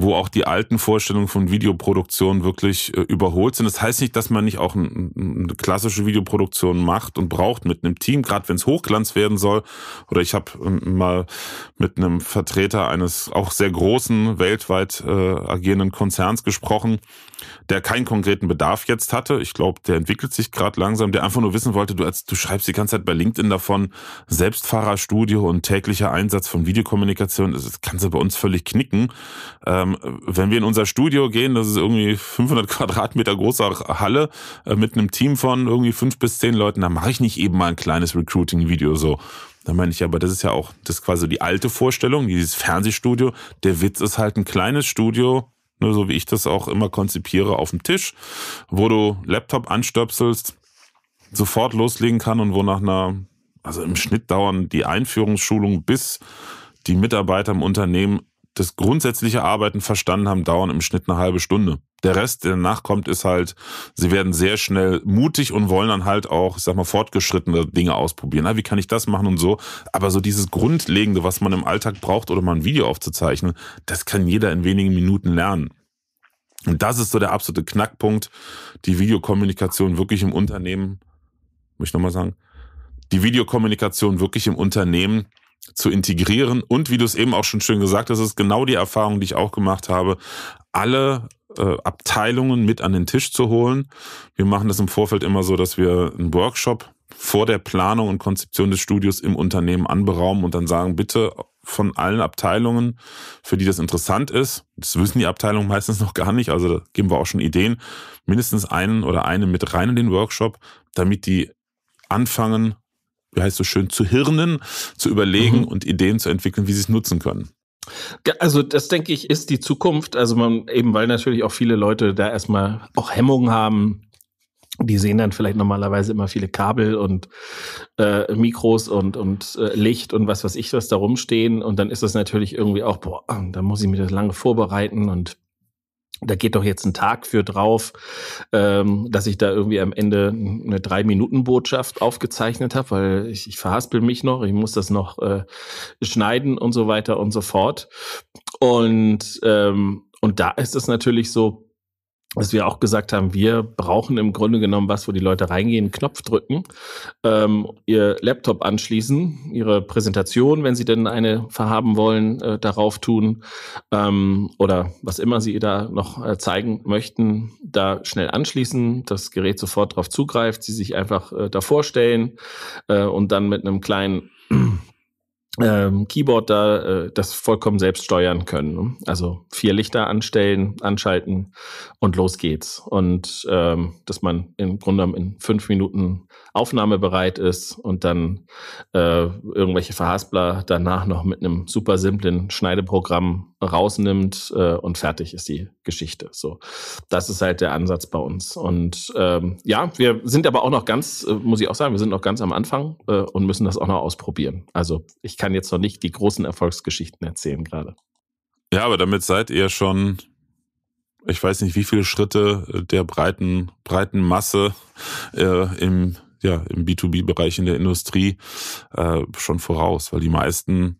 wo auch die alten Vorstellungen von Videoproduktion wirklich äh, überholt sind. Das heißt nicht, dass man nicht auch eine klassische Videoproduktion macht und braucht mit einem Team, gerade wenn es Hochglanz werden soll. Oder ich habe ähm, mal mit einem Vertreter eines auch sehr großen, weltweit äh, agierenden Konzerns gesprochen der keinen konkreten Bedarf jetzt hatte. Ich glaube, der entwickelt sich gerade langsam, der einfach nur wissen wollte, du, du schreibst die ganze Zeit bei LinkedIn davon, Selbstfahrerstudio und täglicher Einsatz von Videokommunikation, das kannst du bei uns völlig knicken. Ähm, wenn wir in unser Studio gehen, das ist irgendwie 500 Quadratmeter großer Halle äh, mit einem Team von irgendwie fünf bis zehn Leuten, da mache ich nicht eben mal ein kleines Recruiting-Video so. Da meine ich, aber das ist ja auch, das ist quasi die alte Vorstellung, dieses Fernsehstudio. Der Witz ist halt ein kleines Studio ne, so wie ich das auch immer konzipiere, auf dem Tisch, wo du Laptop anstöpselst, sofort loslegen kann und wo nach einer, also im Schnitt dauern die Einführungsschulungen bis die Mitarbeiter im Unternehmen das grundsätzliche Arbeiten verstanden haben, dauern im Schnitt eine halbe Stunde der Rest, der danach kommt, ist halt, sie werden sehr schnell mutig und wollen dann halt auch, ich sag mal, fortgeschrittene Dinge ausprobieren. Na, wie kann ich das machen und so. Aber so dieses Grundlegende, was man im Alltag braucht oder mal ein Video aufzuzeichnen, das kann jeder in wenigen Minuten lernen. Und das ist so der absolute Knackpunkt, die Videokommunikation wirklich im Unternehmen, muss ich nochmal sagen, die Videokommunikation wirklich im Unternehmen zu integrieren. Und wie du es eben auch schon schön gesagt hast, ist genau die Erfahrung, die ich auch gemacht habe. Alle äh, Abteilungen mit an den Tisch zu holen. Wir machen das im Vorfeld immer so, dass wir einen Workshop vor der Planung und Konzeption des Studios im Unternehmen anberaumen und dann sagen, bitte von allen Abteilungen, für die das interessant ist, das wissen die Abteilungen meistens noch gar nicht, also geben wir auch schon Ideen, mindestens einen oder eine mit rein in den Workshop, damit die anfangen, wie heißt es so schön, zu hirnen, zu überlegen mhm. und Ideen zu entwickeln, wie sie es nutzen können. Also das denke ich ist die Zukunft. Also man eben, weil natürlich auch viele Leute da erstmal auch Hemmungen haben. Die sehen dann vielleicht normalerweise immer viele Kabel und äh, Mikros und, und äh, Licht und was weiß ich, was da rumstehen. Und dann ist das natürlich irgendwie auch, boah, da muss ich mir das lange vorbereiten und da geht doch jetzt ein Tag für drauf, ähm, dass ich da irgendwie am Ende eine Drei-Minuten-Botschaft aufgezeichnet habe, weil ich, ich verhaspel mich noch, ich muss das noch äh, schneiden und so weiter und so fort. Und, ähm, und da ist es natürlich so, was wir auch gesagt haben, wir brauchen im Grunde genommen was, wo die Leute reingehen, Knopf drücken, ähm, ihr Laptop anschließen, ihre Präsentation, wenn sie denn eine verhaben wollen, äh, darauf tun ähm, oder was immer sie da noch äh, zeigen möchten, da schnell anschließen, das Gerät sofort darauf zugreift, sie sich einfach äh, davor stellen äh, und dann mit einem kleinen ähm, Keyboard da äh, das vollkommen selbst steuern können. Ne? Also vier Lichter anstellen, anschalten und los geht's. Und ähm, dass man im Grunde genommen in fünf Minuten aufnahmebereit ist und dann äh, irgendwelche Verhaspler danach noch mit einem super simplen Schneideprogramm rausnimmt äh, und fertig ist die Geschichte. So, das ist halt der Ansatz bei uns. Und ähm, ja, wir sind aber auch noch ganz, äh, muss ich auch sagen, wir sind noch ganz am Anfang äh, und müssen das auch noch ausprobieren. Also ich kann kann jetzt noch nicht die großen Erfolgsgeschichten erzählen gerade. Ja, aber damit seid ihr schon, ich weiß nicht, wie viele Schritte der breiten, breiten Masse äh, im, ja, im B2B-Bereich in der Industrie äh, schon voraus, weil die meisten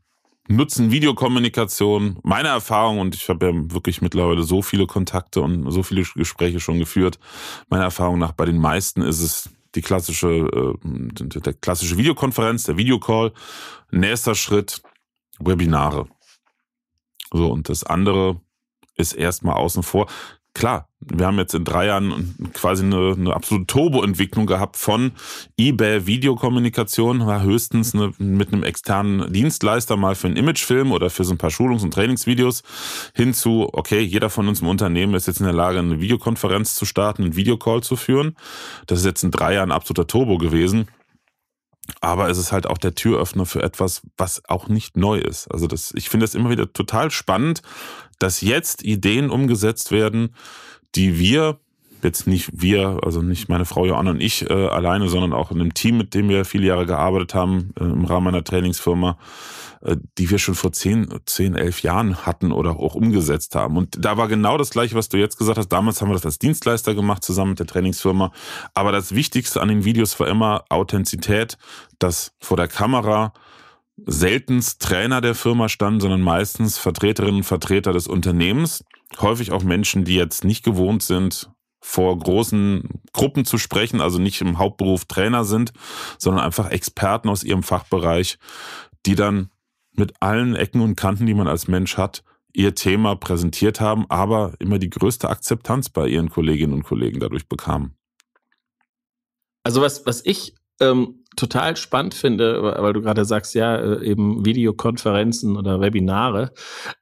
nutzen Videokommunikation. Meine Erfahrung, und ich habe ja wirklich mittlerweile so viele Kontakte und so viele Gespräche schon geführt, meiner Erfahrung nach bei den meisten ist es die klassische, äh, der klassische Videokonferenz, der Videocall. Nächster Schritt, Webinare. So, und das andere ist erstmal außen vor. Klar, wir haben jetzt in drei Jahren quasi eine, eine absolute Turbo-Entwicklung gehabt von eBay Videokommunikation, höchstens eine, mit einem externen Dienstleister mal für einen Imagefilm oder für so ein paar Schulungs- und Trainingsvideos hinzu, okay, jeder von uns im Unternehmen ist jetzt in der Lage, eine Videokonferenz zu starten, einen Videocall zu führen. Das ist jetzt in drei Jahren absoluter Turbo gewesen aber es ist halt auch der Türöffner für etwas, was auch nicht neu ist. Also das, ich finde es immer wieder total spannend, dass jetzt Ideen umgesetzt werden, die wir jetzt nicht wir, also nicht meine Frau Joanne und ich äh, alleine, sondern auch in einem Team, mit dem wir viele Jahre gearbeitet haben, äh, im Rahmen einer Trainingsfirma, äh, die wir schon vor zehn, zehn, elf Jahren hatten oder auch umgesetzt haben. Und da war genau das Gleiche, was du jetzt gesagt hast. Damals haben wir das als Dienstleister gemacht, zusammen mit der Trainingsfirma. Aber das Wichtigste an den Videos war immer Authentizität, dass vor der Kamera seltenst Trainer der Firma standen, sondern meistens Vertreterinnen und Vertreter des Unternehmens. Häufig auch Menschen, die jetzt nicht gewohnt sind, vor großen Gruppen zu sprechen, also nicht im Hauptberuf Trainer sind, sondern einfach Experten aus ihrem Fachbereich, die dann mit allen Ecken und Kanten, die man als Mensch hat, ihr Thema präsentiert haben, aber immer die größte Akzeptanz bei ihren Kolleginnen und Kollegen dadurch bekamen. Also was, was ich ähm, total spannend finde, weil du gerade sagst, ja, äh, eben Videokonferenzen oder Webinare.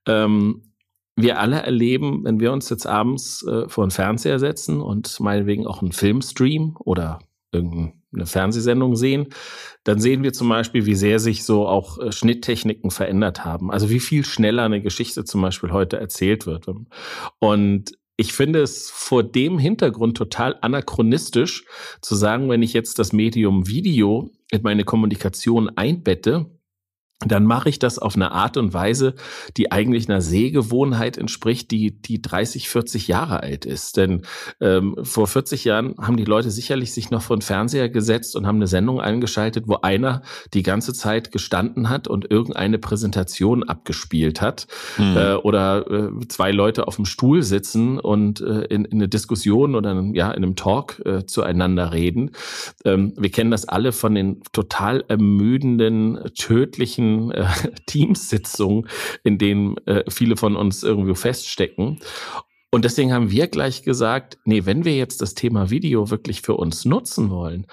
Ähm, wir alle erleben, wenn wir uns jetzt abends äh, vor den Fernseher setzen und meinetwegen auch einen Filmstream oder irgendeine Fernsehsendung sehen, dann sehen wir zum Beispiel, wie sehr sich so auch äh, Schnitttechniken verändert haben. Also wie viel schneller eine Geschichte zum Beispiel heute erzählt wird. Und ich finde es vor dem Hintergrund total anachronistisch zu sagen, wenn ich jetzt das Medium Video in meine Kommunikation einbette, dann mache ich das auf eine Art und Weise, die eigentlich einer Sehgewohnheit entspricht, die, die 30, 40 Jahre alt ist. Denn ähm, vor 40 Jahren haben die Leute sicherlich sich noch vor den Fernseher gesetzt und haben eine Sendung eingeschaltet, wo einer die ganze Zeit gestanden hat und irgendeine Präsentation abgespielt hat. Mhm. Äh, oder äh, zwei Leute auf dem Stuhl sitzen und äh, in, in eine Diskussion oder in, ja, in einem Talk äh, zueinander reden. Ähm, wir kennen das alle von den total ermüdenden, tödlichen solchen äh, Teamsitzungen, in denen äh, viele von uns irgendwie feststecken. Und deswegen haben wir gleich gesagt, nee, wenn wir jetzt das Thema Video wirklich für uns nutzen wollen,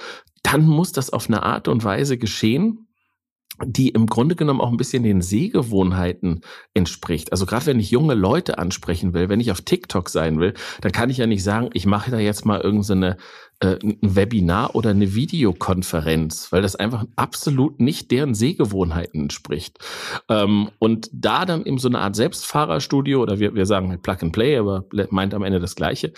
dann muss das auf eine Art und Weise geschehen, die im Grunde genommen auch ein bisschen den Sehgewohnheiten entspricht. Also gerade wenn ich junge Leute ansprechen will, wenn ich auf TikTok sein will, dann kann ich ja nicht sagen, ich mache da jetzt mal irgendeine äh, ein Webinar oder eine Videokonferenz, weil das einfach absolut nicht deren Sehgewohnheiten entspricht. Ähm, und da dann eben so eine Art Selbstfahrerstudio oder wir, wir sagen halt Plug and Play, aber meint am Ende das Gleiche,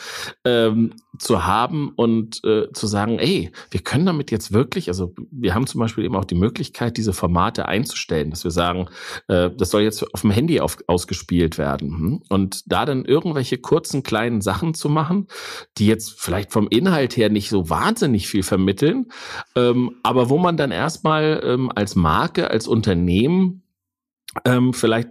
ähm, zu haben und äh, zu sagen, ey, wir können damit jetzt wirklich, also wir haben zum Beispiel eben auch die Möglichkeit, diese Formate einzustellen, dass wir sagen, äh, das soll jetzt auf dem Handy auf, ausgespielt werden. Hm? Und da dann irgendwelche kurzen, kleinen Sachen zu machen, die jetzt vielleicht vom Inhalt her nicht so wahnsinnig viel vermitteln, ähm, aber wo man dann erstmal ähm, als Marke, als Unternehmen ähm, vielleicht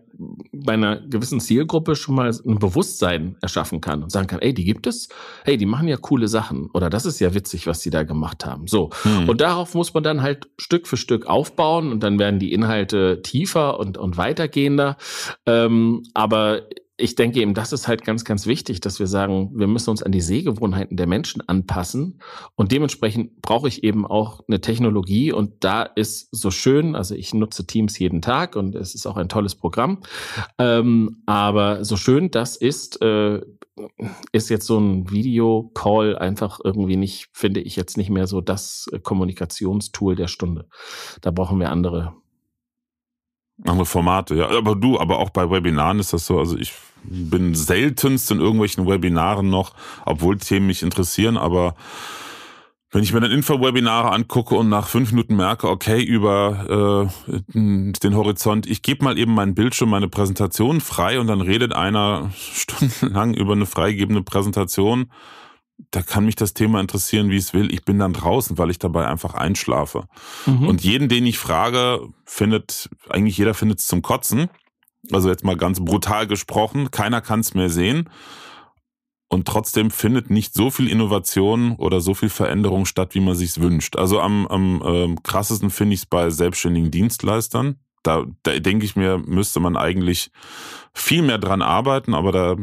bei einer gewissen Zielgruppe schon mal ein Bewusstsein erschaffen kann und sagen kann, hey, die gibt es, hey, die machen ja coole Sachen oder das ist ja witzig, was sie da gemacht haben. So. Hm. Und darauf muss man dann halt Stück für Stück aufbauen und dann werden die Inhalte tiefer und, und weitergehender. Ähm, aber ich denke eben, das ist halt ganz, ganz wichtig, dass wir sagen, wir müssen uns an die Sehgewohnheiten der Menschen anpassen. Und dementsprechend brauche ich eben auch eine Technologie. Und da ist so schön, also ich nutze Teams jeden Tag und es ist auch ein tolles Programm. Ähm, aber so schön das ist, äh, ist jetzt so ein Videocall einfach irgendwie nicht, finde ich jetzt nicht mehr so das äh, Kommunikationstool der Stunde. Da brauchen wir andere andere Formate, ja. Aber du, aber auch bei Webinaren ist das so. Also ich bin seltenst in irgendwelchen Webinaren noch, obwohl Themen mich interessieren, aber wenn ich mir dann Info-Webinare angucke und nach fünf Minuten merke, okay, über äh, den Horizont, ich gebe mal eben meinen Bildschirm, meine Präsentation frei und dann redet einer stundenlang über eine freigegebene Präsentation da kann mich das Thema interessieren, wie es will. Ich bin dann draußen, weil ich dabei einfach einschlafe. Mhm. Und jeden, den ich frage, findet, eigentlich jeder findet es zum Kotzen. Also jetzt mal ganz brutal gesprochen, keiner kann es mehr sehen. Und trotzdem findet nicht so viel Innovation oder so viel Veränderung statt, wie man sich wünscht. Also am, am äh, krassesten finde ich es bei selbstständigen Dienstleistern. Da, da denke ich mir, müsste man eigentlich viel mehr dran arbeiten, aber da,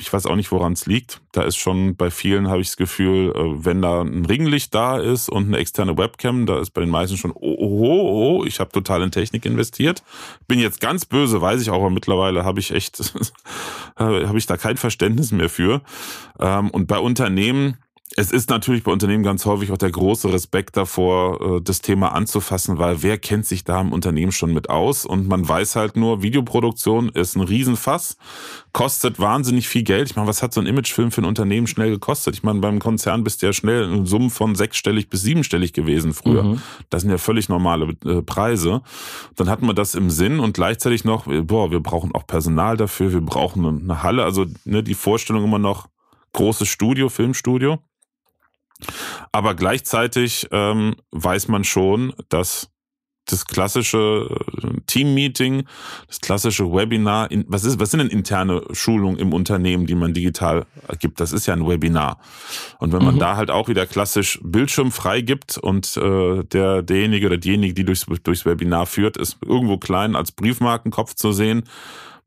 ich weiß auch nicht, woran es liegt. Da ist schon bei vielen, habe ich das Gefühl, äh, wenn da ein Ringlicht da ist und eine externe Webcam, da ist bei den meisten schon, oh, oh, oh, oh ich habe total in Technik investiert. Bin jetzt ganz böse, weiß ich auch, aber mittlerweile habe ich echt, habe ich da kein Verständnis mehr für. Ähm, und bei Unternehmen, es ist natürlich bei Unternehmen ganz häufig auch der große Respekt davor, äh, das Thema anzufassen, weil wer kennt sich da im Unternehmen schon mit aus? Und man weiß halt nur, Videoproduktion ist ein Riesenfass, kostet wahnsinnig viel Geld. Ich meine, was hat so ein Imagefilm für ein Unternehmen schnell gekostet? Ich meine, beim Konzern bist du ja schnell in Summen von sechsstellig bis siebenstellig gewesen früher. Mhm. Das sind ja völlig normale äh, Preise. Dann hatten wir das im Sinn und gleichzeitig noch, äh, boah, wir brauchen auch Personal dafür, wir brauchen eine Halle. Also ne, die Vorstellung immer noch, großes Studio, Filmstudio. Aber gleichzeitig ähm, weiß man schon, dass das klassische äh, Team-Meeting, das klassische Webinar, in, was, ist, was sind denn interne Schulungen im Unternehmen, die man digital gibt? Das ist ja ein Webinar. Und wenn man mhm. da halt auch wieder klassisch Bildschirm freigibt und äh, der, derjenige oder diejenige, die durchs, durchs Webinar führt, ist irgendwo klein als Briefmarkenkopf zu sehen,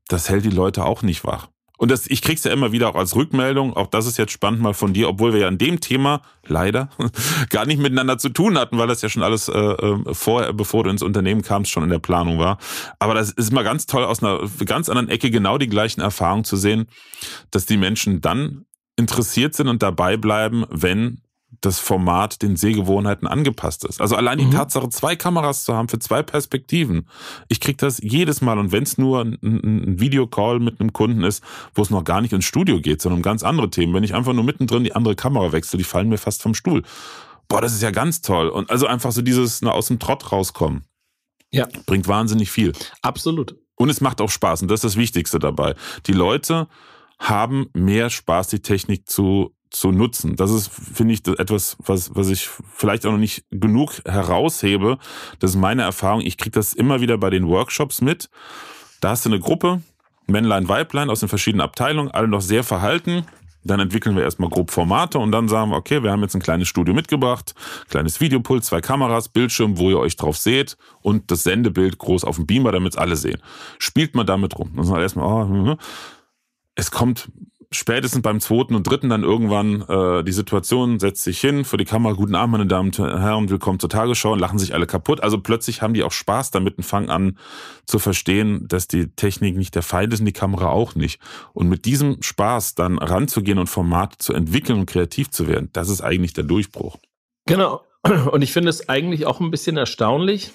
das hält die Leute auch nicht wach. Und das, ich krieg's ja immer wieder auch als Rückmeldung. Auch das ist jetzt spannend mal von dir, obwohl wir ja an dem Thema leider gar nicht miteinander zu tun hatten, weil das ja schon alles äh, ähm, vorher, bevor du ins Unternehmen kamst, schon in der Planung war. Aber das ist mal ganz toll, aus einer ganz anderen Ecke genau die gleichen Erfahrungen zu sehen, dass die Menschen dann interessiert sind und dabei bleiben, wenn das Format den Sehgewohnheiten angepasst ist. Also allein die mhm. Tatsache, zwei Kameras zu haben für zwei Perspektiven. Ich kriege das jedes Mal. Und wenn es nur ein, ein Videocall mit einem Kunden ist, wo es noch gar nicht ins Studio geht, sondern um ganz andere Themen. Wenn ich einfach nur mittendrin die andere Kamera wechsle, die fallen mir fast vom Stuhl. Boah, das ist ja ganz toll. Und also einfach so dieses na, ne, aus dem Trott rauskommen. Ja. Bringt wahnsinnig viel. Absolut. Und es macht auch Spaß. Und das ist das Wichtigste dabei. Die Leute haben mehr Spaß, die Technik zu zu nutzen. Das ist, finde ich, etwas, was, was ich vielleicht auch noch nicht genug heraushebe. Das ist meine Erfahrung. Ich kriege das immer wieder bei den Workshops mit. Da hast du eine Gruppe, Männlein, Weiblein aus den verschiedenen Abteilungen, alle noch sehr verhalten. Dann entwickeln wir erstmal grob Formate und dann sagen wir, okay, wir haben jetzt ein kleines Studio mitgebracht, kleines Videopult, zwei Kameras, Bildschirm, wo ihr euch drauf seht und das Sendebild groß auf dem Beamer, damit es alle sehen. Spielt man damit rum. Dann wir erstmal, oh, es kommt spätestens beim zweiten und dritten dann irgendwann äh, die Situation setzt sich hin für die Kamera, guten Abend meine Damen und Herren, willkommen zur Tagesschau und lachen sich alle kaputt. Also plötzlich haben die auch Spaß damit und fangen an zu verstehen, dass die Technik nicht der Feind ist und die Kamera auch nicht. Und mit diesem Spaß dann ranzugehen und Format zu entwickeln und kreativ zu werden, das ist eigentlich der Durchbruch. Genau. Und ich finde es eigentlich auch ein bisschen erstaunlich,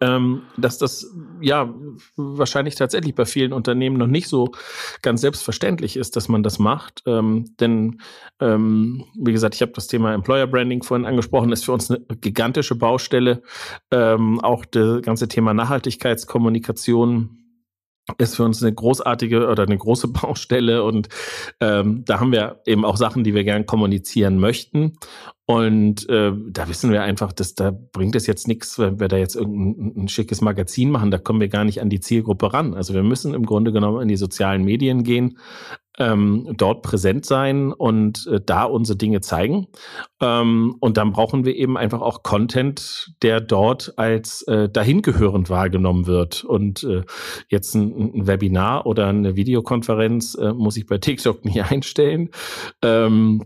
ähm, dass das ja wahrscheinlich tatsächlich bei vielen Unternehmen noch nicht so ganz selbstverständlich ist, dass man das macht. Ähm, denn ähm, wie gesagt, ich habe das Thema Employer Branding vorhin angesprochen, ist für uns eine gigantische Baustelle. Ähm, auch das ganze Thema Nachhaltigkeitskommunikation ist für uns eine großartige oder eine große Baustelle und ähm, da haben wir eben auch Sachen, die wir gern kommunizieren möchten. Und äh, da wissen wir einfach, dass da bringt es jetzt nichts, wenn wir da jetzt irgendein ein schickes Magazin machen, da kommen wir gar nicht an die Zielgruppe ran. Also wir müssen im Grunde genommen in die sozialen Medien gehen ähm, dort präsent sein und äh, da unsere Dinge zeigen. Ähm, und dann brauchen wir eben einfach auch Content, der dort als äh, dahingehörend wahrgenommen wird. Und äh, jetzt ein, ein, Webinar oder eine Videokonferenz äh, muss ich bei TikTok nie einstellen. Ähm,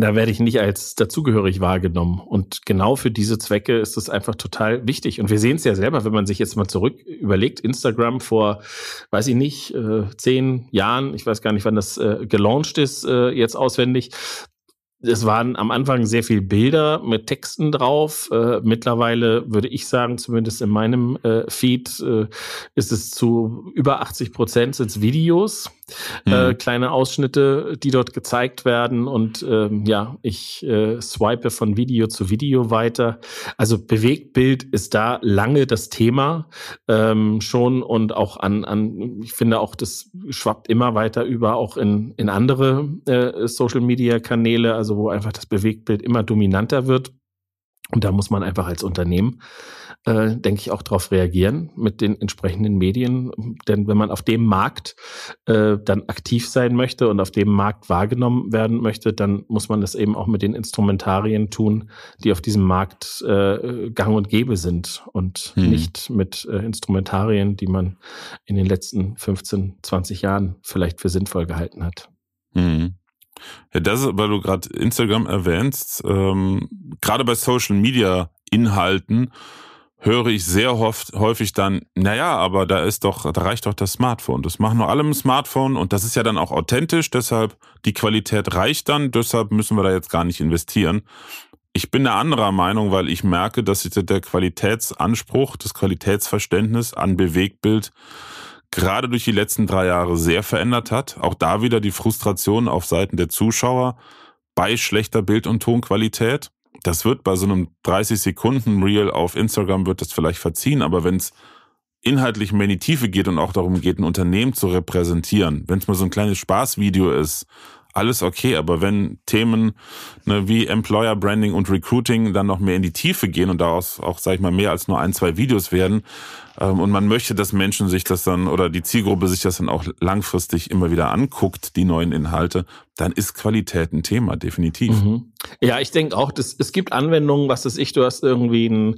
da werde ich nicht als dazugehörig wahrgenommen. Und genau für diese Zwecke ist es einfach total wichtig. Und wir sehen es ja selber, wenn man sich jetzt mal zurück überlegt, Instagram vor, weiß ich nicht, äh, zehn Jahren, ich weiß gar nicht, wann das äh, gelauncht ist, äh, jetzt auswendig, es waren am Anfang sehr viel Bilder mit Texten drauf. Äh, mittlerweile würde ich sagen, zumindest in meinem äh, Feed, äh, ist es zu über 80 Prozent sind Videos, äh, mhm. kleine Ausschnitte, die dort gezeigt werden. Und ähm, ja, ich äh, swipe von Video zu Video weiter. Also Bewegtbild ist da lange das Thema ähm, schon und auch an, an, ich finde auch, das schwappt immer weiter über, auch in, in andere äh, Social-Media-Kanäle. Also also wo einfach das Bewegtbild immer dominanter wird. Und da muss man einfach als Unternehmen, äh, denke ich, auch darauf reagieren mit den entsprechenden Medien. Denn wenn man auf dem Markt äh, dann aktiv sein möchte und auf dem Markt wahrgenommen werden möchte, dann muss man das eben auch mit den Instrumentarien tun, die auf diesem Markt äh, gang und gäbe sind und hm. nicht mit äh, Instrumentarien, die man in den letzten 15, 20 Jahren vielleicht für sinnvoll gehalten hat. Hm. Ja, das ist, weil du gerade Instagram erwähnst, ähm, gerade bei Social Media Inhalten höre ich sehr oft, häufig dann, naja, aber da ist doch, da reicht doch das Smartphone. Das machen nur alle im Smartphone und das ist ja dann auch authentisch, deshalb die Qualität reicht dann, deshalb müssen wir da jetzt gar nicht investieren. Ich bin der anderer Meinung, weil ich merke, dass sich der Qualitätsanspruch, das Qualitätsverständnis an Bewegtbild gerade durch die letzten drei Jahre sehr verändert hat. Auch da wieder die Frustration auf Seiten der Zuschauer bei schlechter Bild- und Tonqualität. Das wird bei so einem 30-Sekunden-Reel auf Instagram wird das vielleicht verziehen, aber wenn es inhaltlich mehr in die Tiefe geht und auch darum geht, ein Unternehmen zu repräsentieren, wenn es mal so ein kleines Spaßvideo ist, alles okay, aber wenn Themen ne, wie Employer Branding und Recruiting dann noch mehr in die Tiefe gehen und daraus auch, sag ich mal, mehr als nur ein, zwei Videos werden ähm, und man möchte, dass Menschen sich das dann oder die Zielgruppe sich das dann auch langfristig immer wieder anguckt, die neuen Inhalte, dann ist Qualität ein Thema, definitiv. Mhm. Ja, ich denke auch, das, es gibt Anwendungen, was das ich, du hast irgendwie ein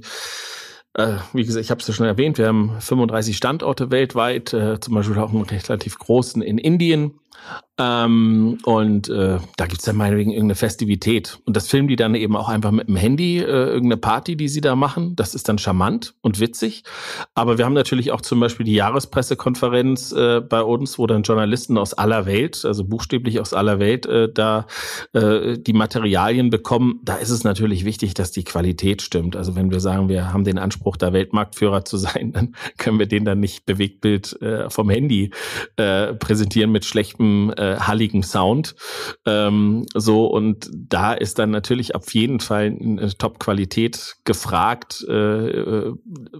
äh, wie gesagt, ich habe es ja schon erwähnt, wir haben 35 Standorte weltweit, äh, zum Beispiel auch einen relativ großen in Indien. Ähm, und äh, da gibt es dann meinetwegen irgendeine Festivität. Und das filmen die dann eben auch einfach mit dem Handy, äh, irgendeine Party, die sie da machen. Das ist dann charmant und witzig. Aber wir haben natürlich auch zum Beispiel die Jahrespressekonferenz äh, bei uns, wo dann Journalisten aus aller Welt, also buchstäblich aus aller Welt, äh, da äh, die Materialien bekommen. Da ist es natürlich wichtig, dass die Qualität stimmt. Also wenn wir sagen, wir haben den Anspruch, da Weltmarktführer zu sein, dann können wir den dann nicht Bewegtbild äh, vom Handy präsentieren mit schlechtem gelben, äh, halligen Sound. Ähm, so, und da ist dann natürlich auf jeden Fall eine Top-Qualität gefragt, äh, äh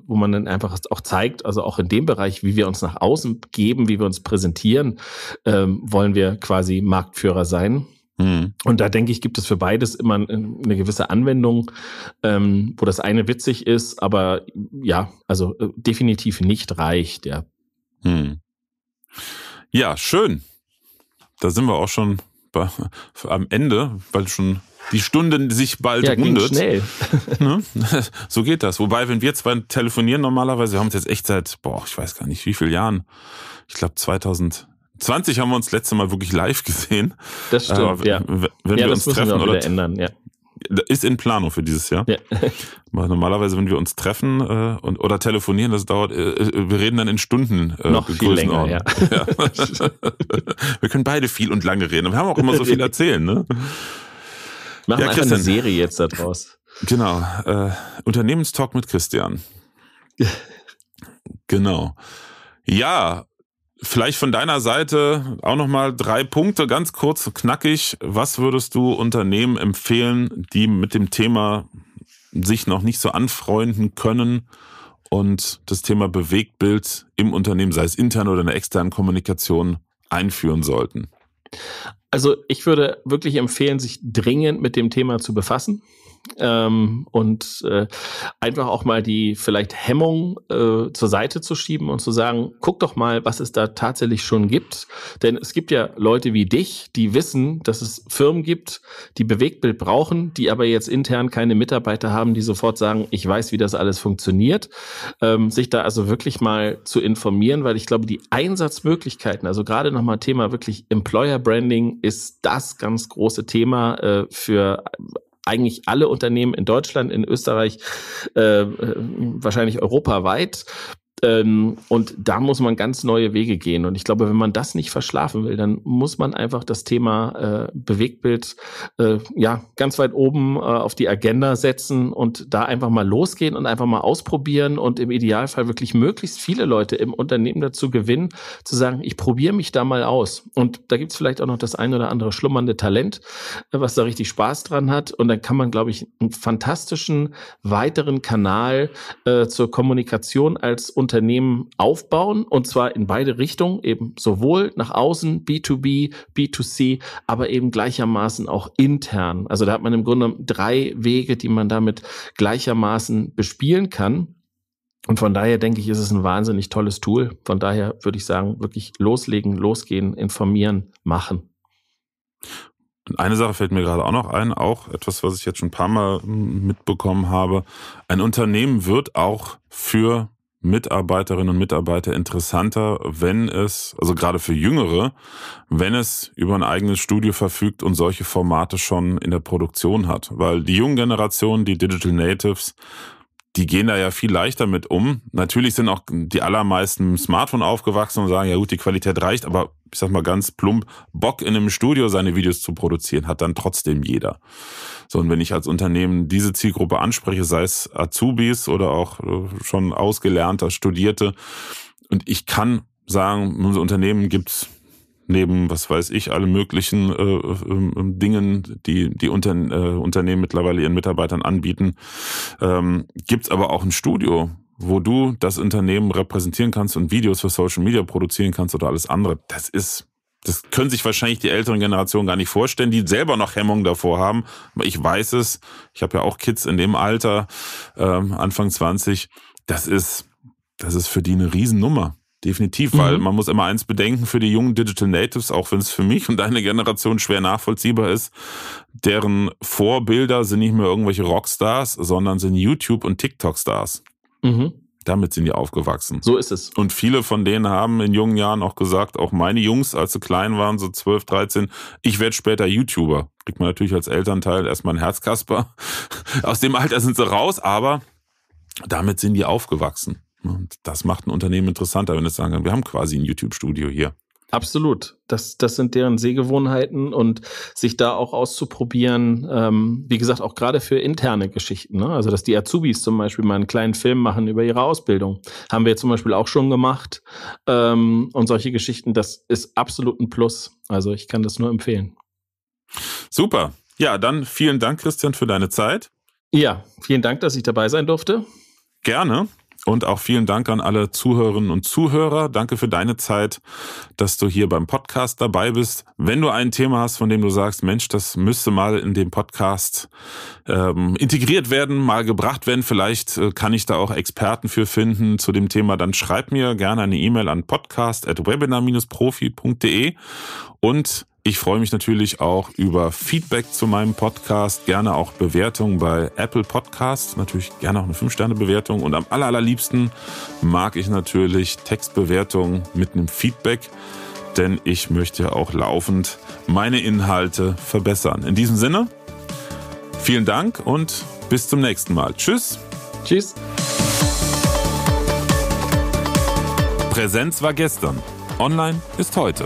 wo man dann einfach auch zeigt, also auch in dem Bereich, wie wir uns nach außen geben, wie wir uns präsentieren, ähm, wollen wir quasi Marktführer sein. Hm. Und da denke ich, gibt es für beides immer eine gewisse Anwendung, ähm, wo das eine witzig ist, aber ja, also äh, definitiv nicht reicht, ja. Hm. Ja, schön da sind wir auch schon bei, am Ende, weil schon die Stunden sich bald ja, rundet. schnell. ne? So geht das. Wobei, wenn wir zwei telefonieren normalerweise, wir haben uns jetzt echt seit, boah, ich weiß gar nicht, wie viele Jahren. Ich glaube 2020 haben wir uns letzte Mal wirklich live gesehen. Das stimmt, äh, ja. Wenn ja, wir uns treffen wir oder ändern, ja ist in Planung für dieses Jahr. Ja. Normalerweise, wenn wir uns treffen äh, und, oder telefonieren, das dauert, äh, äh wir reden dann in Stunden. Äh, Noch viel länger, ja. ja. wir können beide viel und lange reden. Wir haben auch immer so viel erzählen. Ne? Machen ja, einfach eine Serie jetzt daraus. Genau. Äh, Unternehmenstalk mit Christian. genau. Ja, Vielleicht von deiner Seite auch nochmal drei Punkte, ganz kurz knackig. Was würdest du Unternehmen empfehlen, die mit dem Thema sich noch nicht so anfreunden können und das Thema Bewegtbild im Unternehmen, sei es intern oder in der externen Kommunikation, einführen sollten? Also ich würde wirklich empfehlen, sich dringend mit dem Thema zu befassen ähm, und äh, einfach auch mal die vielleicht Hemmung äh, zur Seite zu schieben und zu sagen, guck doch mal, was es da tatsächlich schon gibt. Denn es gibt ja Leute wie dich, die wissen, dass es Firmen gibt, die Bewegtbild brauchen, die aber jetzt intern keine Mitarbeiter haben, die sofort sagen, ich weiß, wie das alles funktioniert. Ähm, sich da also wirklich mal zu informieren, weil ich glaube, die Einsatzmöglichkeiten, also gerade nochmal Thema wirklich Employer Branding ist das ganz große Thema äh, für eigentlich alle Unternehmen in Deutschland, in Österreich, äh, äh wahrscheinlich europaweit ähm, und da muss man ganz neue Wege gehen. Und ich glaube, wenn man das nicht verschlafen will, dann muss man einfach das Thema äh, Bewegtbild äh, ja ganz weit oben äh, auf die Agenda setzen und da einfach mal losgehen und einfach mal ausprobieren und im Idealfall wirklich möglichst viele Leute im Unternehmen dazu gewinnen, zu sagen, ich probiere mich da mal aus. Und da gibt es vielleicht auch noch das ein oder andere schlummernde Talent, äh, was da richtig Spaß dran hat. Und dann kann man, glaube ich, einen fantastischen weiteren Kanal äh, zur Kommunikation als Unternehmen Unternehmen aufbauen und zwar in beide Richtungen, eben sowohl nach außen, B2B, B2C, aber eben gleichermaßen auch intern. Also da hat man im Grunde drei Wege, die man damit gleichermaßen bespielen kann. Und von daher denke ich, ist es ein wahnsinnig tolles Tool. Von daher würde ich sagen, wirklich loslegen, losgehen, informieren, machen. eine Sache fällt mir gerade auch noch ein, auch etwas, was ich jetzt schon ein paar Mal mitbekommen habe. Ein Unternehmen wird auch für Mitarbeiterinnen und Mitarbeiter interessanter, wenn es, also gerade für Jüngere, wenn es über ein eigenes Studio verfügt und solche Formate schon in der Produktion hat. Weil die jungen Generationen, die Digital Natives, die gehen da ja viel leichter mit um. Natürlich sind auch die allermeisten Smartphone aufgewachsen und sagen, ja gut, die Qualität reicht, aber ich sag mal ganz plump, Bock in einem Studio seine Videos zu produzieren, hat dann trotzdem jeder. So, und wenn ich als Unternehmen diese Zielgruppe anspreche, sei es Azubis oder auch äh, schon ausgelernter Studierte, und ich kann sagen, unser Unternehmen gibt's neben, was weiß ich, alle möglichen äh, äh, Dingen, die die Unter äh, Unternehmen mittlerweile ihren Mitarbeitern anbieten, ähm, gibt aber auch ein Studio, wo du das Unternehmen repräsentieren kannst und Videos für Social Media produzieren kannst oder alles andere. Das ist, das können sich wahrscheinlich die älteren Generationen gar nicht vorstellen, die selber noch Hemmungen davor haben. Aber ich weiß es, ich habe ja auch Kids in dem Alter, ähm, Anfang 20, das ist, das ist für die eine Riesennummer. Definitiv, weil mhm. man muss immer eins bedenken für die jungen Digital Natives, auch wenn es für mich und deine Generation schwer nachvollziehbar ist, deren Vorbilder sind nicht mehr irgendwelche Rockstars, sondern sind YouTube- und TikTok-Stars. Mhm. Damit sind die aufgewachsen. So ist es. Und viele von denen haben in jungen Jahren auch gesagt, auch meine Jungs, als sie klein waren, so 12, 13, ich werde später YouTuber. Kriegt man natürlich als Elternteil erstmal ein Herzkasper. Aus dem Alter sind sie raus, aber damit sind die aufgewachsen. Und das macht ein Unternehmen interessanter, wenn es sagen kann, wir haben quasi ein YouTube-Studio hier. Absolut. Das, das sind deren Sehgewohnheiten und sich da auch auszuprobieren, ähm, wie gesagt, auch gerade für interne Geschichten. Ne? Also, dass die Azubis zum Beispiel mal einen kleinen Film machen über ihre Ausbildung. Haben wir zum Beispiel auch schon gemacht. Ähm, und solche Geschichten, das ist absolut ein Plus. Also, ich kann das nur empfehlen. Super. Ja, dann vielen Dank, Christian, für deine Zeit. Ja, vielen Dank, dass ich dabei sein durfte. Gerne. Und auch vielen Dank an alle Zuhörerinnen und Zuhörer. Danke für deine Zeit, dass du hier beim Podcast dabei bist. Wenn du ein Thema hast, von dem du sagst, Mensch, das müsste mal in dem Podcast ähm, integriert werden, mal gebracht werden, vielleicht äh, kann ich da auch Experten für finden zu dem Thema, dann schreib mir gerne eine E-Mail an podcast.webinar-profi.de und ich freue mich natürlich auch über Feedback zu meinem Podcast, gerne auch Bewertungen bei Apple Podcasts, natürlich gerne auch eine 5-Sterne-Bewertung und am allerliebsten mag ich natürlich Textbewertungen mit einem Feedback, denn ich möchte ja auch laufend meine Inhalte verbessern. In diesem Sinne, vielen Dank und bis zum nächsten Mal. Tschüss. Tschüss. Präsenz war gestern, online ist heute.